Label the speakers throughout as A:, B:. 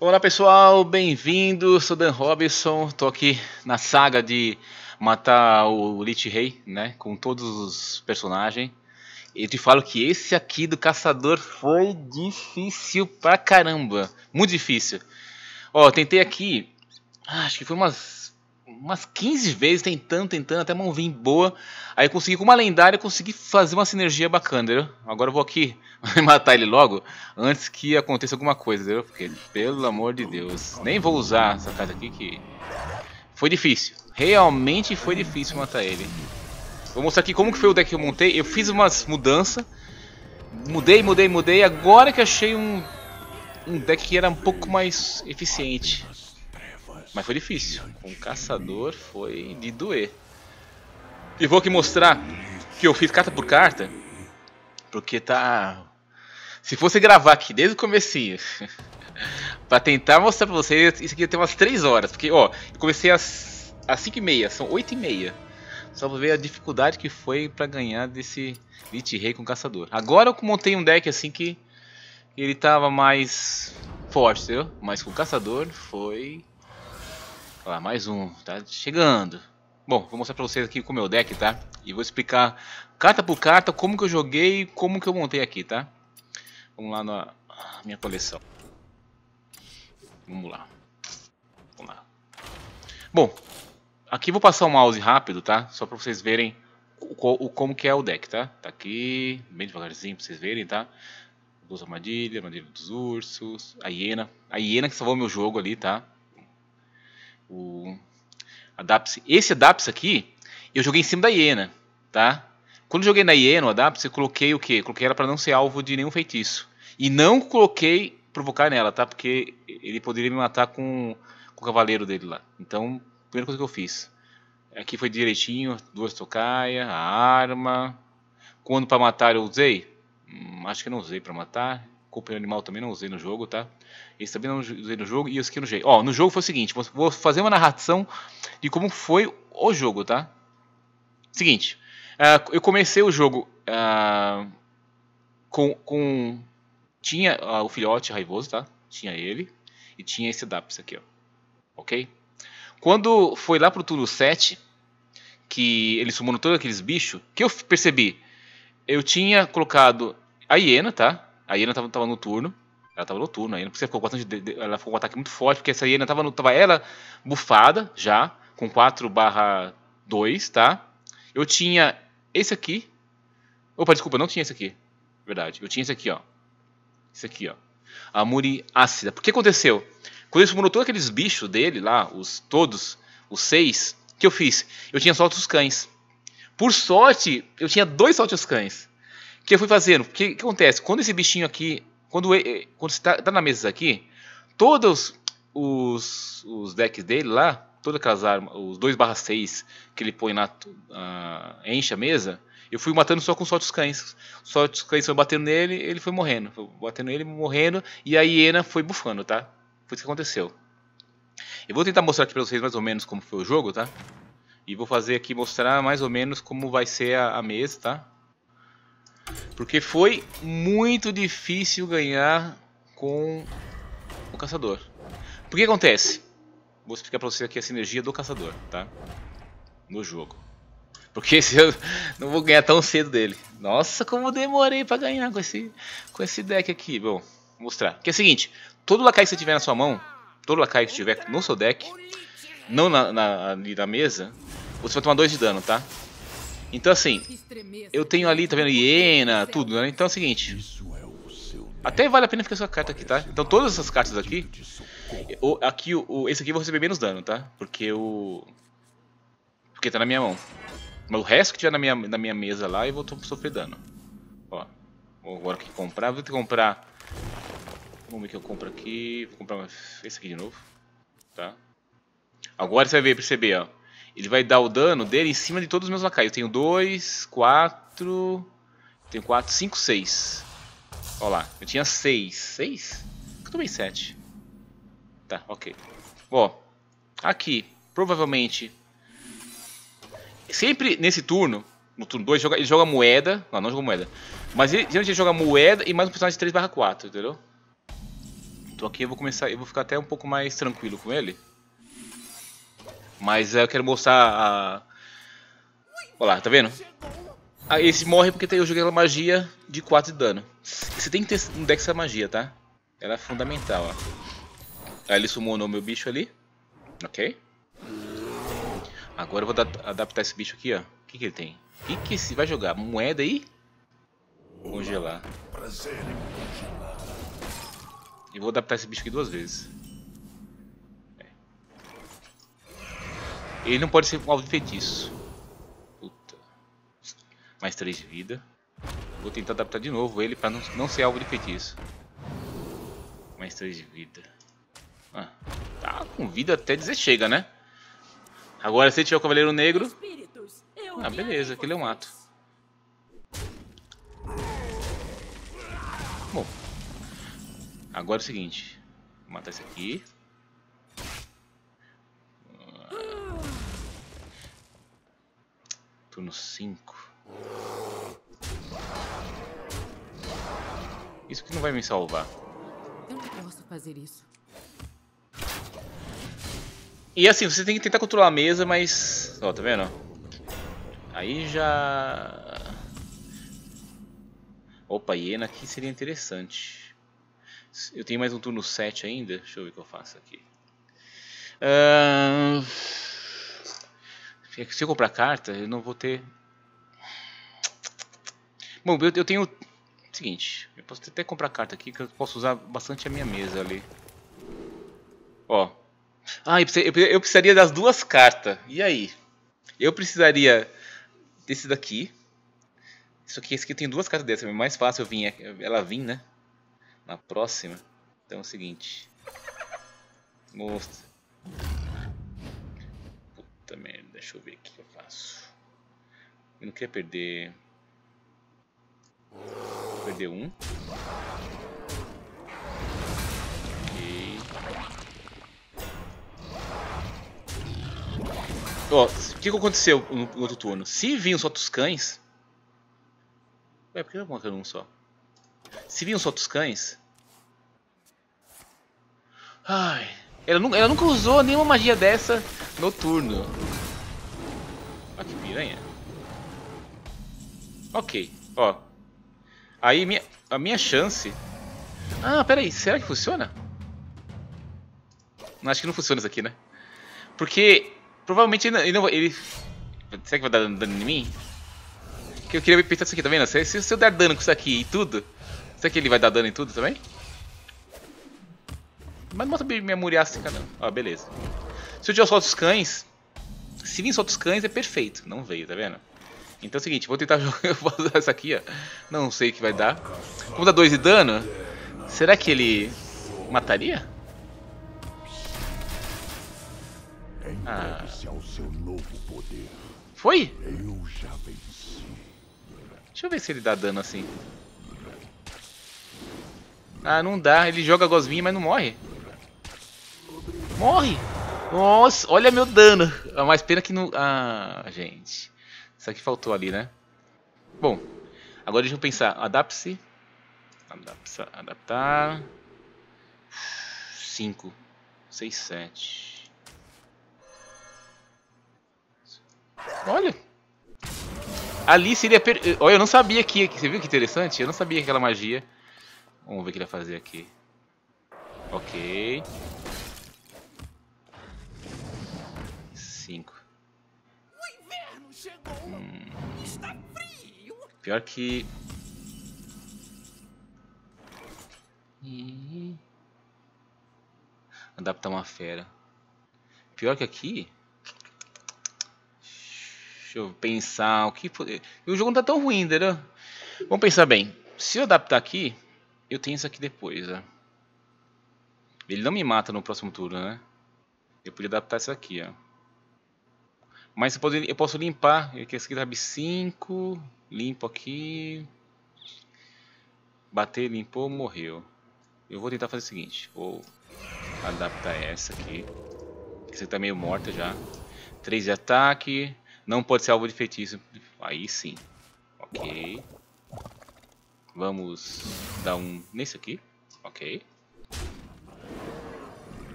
A: Olá pessoal, bem-vindo. Sou Dan Robinson, tô aqui na saga de matar o Lich Rei, né? Com todos os personagens. E te falo que esse aqui do caçador foi difícil pra caramba. Muito difícil. Ó, tentei aqui. Ah, acho que foi umas umas 15 vezes tentando, tentando, até mão vir boa. Aí consegui com uma lendária, consegui fazer uma sinergia bacana, entendeu? Agora eu vou aqui matar ele logo, antes que aconteça alguma coisa, entendeu? Porque, pelo amor de Deus, nem vou usar essa casa aqui que... Foi difícil, realmente foi difícil matar ele. Vou mostrar aqui como que foi o deck que eu montei. Eu fiz umas mudanças. Mudei, mudei, mudei. Agora que achei um, um deck que era um pouco mais eficiente. Mas foi difícil. Com o caçador foi de doer. E vou aqui mostrar que eu fiz carta por carta. Porque tá. Se fosse gravar aqui desde o comecinho. pra tentar mostrar pra vocês, isso aqui ia ter umas 3 horas. Porque, ó, eu comecei às, 5 e meia, são 8 e meia. Só pra ver a dificuldade que foi pra ganhar desse Lich Rei com caçador. Agora eu montei um deck assim que ele tava mais forte, entendeu? Mas com o caçador foi Olha lá, mais um, tá chegando. Bom, vou mostrar pra vocês aqui com o meu deck, tá? E vou explicar carta por carta como que eu joguei e como que eu montei aqui, tá? Vamos lá na minha coleção. Vamos lá. Vamos lá. Bom, aqui vou passar o mouse rápido, tá? Só pra vocês verem o, o, como que é o deck, tá? Tá aqui, bem devagarzinho pra vocês verem, tá? Duas armadilhas, armadilha dos ursos, a hiena. A hiena que salvou meu jogo ali, tá? o Adapse. Esse Adapse aqui, eu joguei em cima da hiena, tá? Quando joguei na hiena, o Adapse, eu coloquei o quê? coloquei ela para não ser alvo de nenhum feitiço. E não coloquei provocar nela, tá? Porque ele poderia me matar com, com o cavaleiro dele lá. Então, primeira coisa que eu fiz. Aqui foi direitinho, duas tocaias, a arma. Quando para matar eu usei? Hum, acho que não usei para matar. Company Animal também não usei no jogo, tá? Esse também não usei no jogo e esse aqui no jeito. Ó, no jogo foi o seguinte, vou fazer uma narração de como foi o jogo, tá? Seguinte, uh, eu comecei o jogo uh, com, com... Tinha uh, o filhote raivoso, tá? Tinha ele e tinha esse DAPS aqui, ó. Ok? Quando foi lá pro turno 7, que ele sumou todos aqueles bichos, que eu percebi? Eu tinha colocado a hiena, tá? A Iena tava, tava no turno. Ela tava no turno, a Iena, porque ficou com de, de, ela ficou com um ataque muito forte, porque essa Iena tava, no, tava ela bufada já, com 4 barra 2, tá? Eu tinha esse aqui. Opa, desculpa, não tinha esse aqui. Verdade. Eu tinha esse aqui, ó. Esse aqui, ó. A Muri ácida. Por que aconteceu? Quando ele sumou todos aqueles bichos dele lá, os todos, os seis, o que eu fiz? Eu tinha solto os cães. Por sorte, eu tinha dois solte os cães que eu fui fazendo. O que, que, acontece? Quando esse bichinho aqui, quando, quando você está tá na mesa aqui, todos os, os decks dele lá, todas aquelas armas, os 2 barra 6 que ele põe na uh, enche a mesa, eu fui matando só com sorte os cães. Sorte os cães foi batendo nele, ele foi morrendo. Foi batendo nele, morrendo, e a hiena foi bufando, tá? Foi isso que aconteceu. Eu vou tentar mostrar aqui pra vocês mais ou menos como foi o jogo, tá? E vou fazer aqui mostrar mais ou menos como vai ser a, a mesa, tá? Porque foi muito difícil ganhar com o caçador. Por que acontece? Vou explicar pra você aqui a sinergia do caçador, tá? No jogo. Porque se eu não vou ganhar tão cedo dele. Nossa, como demorei pra ganhar com esse, com esse deck aqui. Bom, vou mostrar. Que é o seguinte, todo lacaio que você tiver na sua mão, todo lacaio que tiver no seu deck, não na, na, ali na mesa, você vai tomar 2 de dano, tá? Então assim, eu tenho ali, tá vendo, hiena, tudo, né? Então é o seguinte, até vale a pena ficar essa carta aqui, tá? Então todas essas cartas aqui, o, aqui o, esse aqui eu vou receber menos dano, tá? Porque o... Porque tá na minha mão. Mas o resto que tiver na minha, na minha mesa lá, eu vou sofrer dano. Ó, vou agora que comprar, vou ter que comprar... Vamos ver o que eu compro aqui, vou comprar esse aqui de novo, tá? Agora você vai perceber, ó. Ele vai dar o dano dele em cima de todos os meus lacaios. Eu tenho 2, 4... Tenho 4, 5, 6. Olha lá, eu tinha 6. 6? Eu tomei 7. Tá, ok. Ó, aqui, provavelmente... Sempre nesse turno, no turno 2, ele joga moeda. Não, não joga moeda. Mas ele, geralmente ele joga moeda e mais um personagem de 3 barra 4, entendeu? Então aqui eu vou começar, eu vou ficar até um pouco mais tranquilo com ele. Mas é, eu quero mostrar a... Olha lá, tá vendo? Ah, esse morre porque eu joguei aquela magia de 4 de dano. Você tem que ter no um deck essa magia, tá? Ela é fundamental, ó. Aí ele summonou meu bicho ali. Ok. Agora eu vou adaptar esse bicho aqui, ó. O que, que ele tem? O que, que se vai jogar? Moeda aí? Congelar. congelar. E vou adaptar esse bicho aqui duas vezes. Ele não pode ser um alvo de feitiço. Puta. Mais 3 de vida. Vou tentar adaptar de novo ele para não, não ser alvo de feitiço. Mais 3 de vida. Ah, tá com vida até dizer chega, né? Agora se tiver o Cavaleiro Negro... Ah, beleza. Aquele eu é mato. Bom. Agora é o seguinte. Vou matar esse aqui. turno 5. Isso que não vai me salvar. Eu não posso fazer isso. E assim, você tem que tentar controlar a mesa, mas... Ó, tá vendo? Aí já... Opa, hiena aqui seria interessante. Eu tenho mais um turno 7 ainda. Deixa eu ver o que eu faço aqui. Ah... Se eu comprar carta, eu não vou ter... Bom, eu, eu tenho... Seguinte, eu posso até comprar carta aqui, que eu posso usar bastante a minha mesa ali. Ó. Ah, eu, eu precisaria das duas cartas. E aí? Eu precisaria desse daqui. Isso aqui, esse aqui tem duas cartas dessas. É mais fácil eu vir, ela vir, né? Na próxima. Então é o seguinte. Mostra também deixa eu ver o que eu faço. Eu não queria perder... Perder um. Ok. Ó, o que, aconteceu no, outro turno? Se vinham só dos cães... Ué, por que não colocaram um só? Se vinham só dos cães... Ai... Ela, ela nunca usou nenhuma magia dessa no turno. Olha ah, que piranha. Ok, ó. Aí minha, a minha chance... Ah, peraí, será que funciona? Acho que não funciona isso aqui, né? Porque provavelmente ele não, ele Será que vai dar dano em mim? Que eu queria pensar isso aqui, tá vendo? Se, se eu der dano com isso aqui e tudo, será que ele vai dar dano em tudo também? Mas mostra não bota assim, não. Ó, beleza. Se eu tiver só cães, se vir só cães é perfeito. Não veio, tá vendo? Então é o seguinte, vou tentar jogar, vou usar essa aqui, ó. Não sei o que vai dar. Como dá 2 de dano, será que ele mataria? Ah. Foi? Deixa eu ver se ele dá dano assim. Ah, não dá. Ele joga a gosminha, mas não morre. Morre! Nossa, olha meu dano. Ah, mas pena que não... Ah, gente. Isso aqui faltou ali, né? Bom, agora deixa eu pensar. Adapte-se. Adaptar. 5, 6, 7. Olha! Ali seria... Per... Olha, eu não sabia que... Você viu que interessante? Eu não sabia aquela magia. Vamos ver o que ele vai fazer aqui. Ok. 5. O inverno chegou! Hum. Está frio! Pior que. Hum. Adaptar uma fera. Pior que aqui. Deixa eu pensar o que. O jogo não tá tão ruim, entendeu? Vamos pensar bem. Se eu adaptar aqui, eu tenho isso aqui depois, ó. Ele não me mata no próximo turno, né? Eu podia adaptar isso aqui, ó. Mas eu, eu posso limpar, aqui é 5 limpo aqui. Bater, limpou, morreu. Eu vou tentar fazer o seguinte, vou adaptar essa aqui. Essa aqui tá meio morta já. 3 de ataque, não pode ser alvo de feitiço. Aí sim. Ok. Vamos dar um nesse aqui. Ok.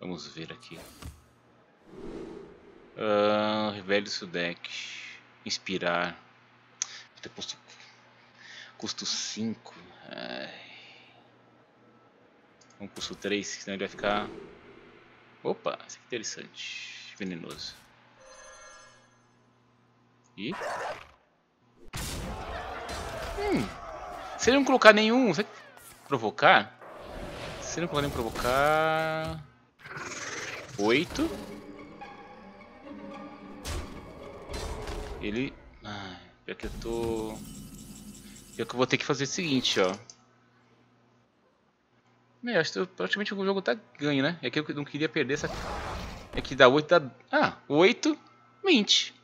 A: Vamos ver aqui. Uh, ah, revele seu deck. Inspirar. posto... Custo 5. Vamos custo 3, senão ele vai ficar... Opa, isso aqui é interessante. Venenoso. E... Hum. Se ele não colocar nenhum... Provocar? Se ele não colocar nenhum provocar... 8. Ele... Ah, pior que eu tô... Pior que eu vou ter que fazer o seguinte, ó. Meu, acho que praticamente o jogo tá ganho, né? É que eu não queria perder essa... É que dá 8, dá... Ah, 8, 20.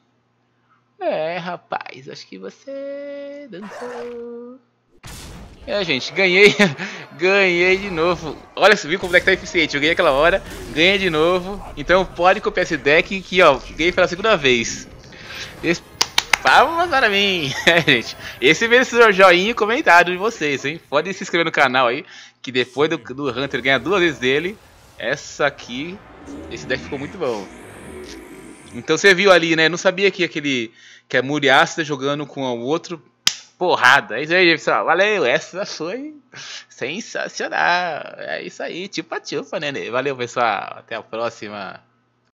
A: É, rapaz, acho que você dançou. É, gente, ganhei, ganhei de novo. Olha, viu como o deck tá eficiente. Eu ganhei aquela hora, ganhei de novo. Então pode copiar esse deck que, ó, ganhei pela segunda vez. Esse... Palmas para mim! É, gente, esse mereceu é joinha e comentário de vocês, hein? Pode se inscrever no canal aí, que depois do, do Hunter ganhar duas vezes dele, essa aqui, esse deck ficou muito bom. Então você viu ali, né? Não sabia que aquele que é Muriácida jogando com o outro porrada. Aí é aí, pessoal, valeu, essa foi sensacional. É isso aí, tipo a chupa, né? Valeu, pessoal, até a próxima.